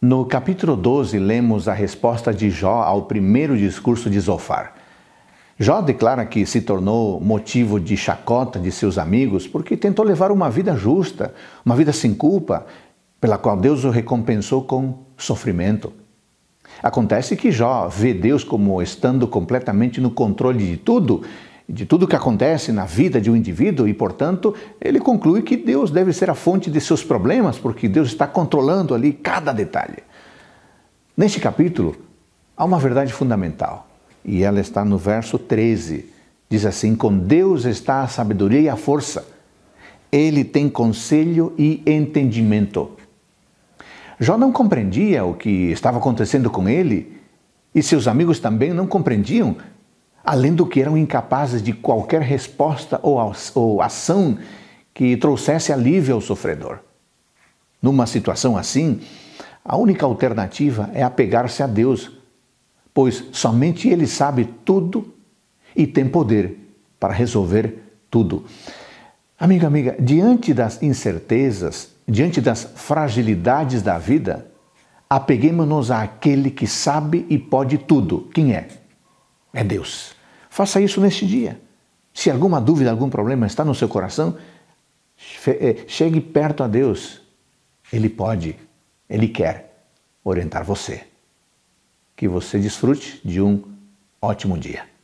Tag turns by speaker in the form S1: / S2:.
S1: No capítulo 12, lemos a resposta de Jó ao primeiro discurso de Zofar. Jó declara que se tornou motivo de chacota de seus amigos porque tentou levar uma vida justa, uma vida sem culpa, pela qual Deus o recompensou com sofrimento. Acontece que Jó vê Deus como estando completamente no controle de tudo de tudo que acontece na vida de um indivíduo e, portanto, ele conclui que Deus deve ser a fonte de seus problemas, porque Deus está controlando ali cada detalhe. Neste capítulo, há uma verdade fundamental e ela está no verso 13. Diz assim: Com Deus está a sabedoria e a força, ele tem conselho e entendimento. Jó não compreendia o que estava acontecendo com ele e seus amigos também não compreendiam além do que eram incapazes de qualquer resposta ou ação que trouxesse alívio ao sofredor. Numa situação assim, a única alternativa é apegar-se a Deus, pois somente Ele sabe tudo e tem poder para resolver tudo. Amiga, amiga, diante das incertezas, diante das fragilidades da vida, apeguemos-nos àquele que sabe e pode tudo. Quem é? é Deus. Faça isso neste dia. Se alguma dúvida, algum problema está no seu coração, eh, chegue perto a Deus. Ele pode, ele quer orientar você. Que você desfrute de um ótimo dia.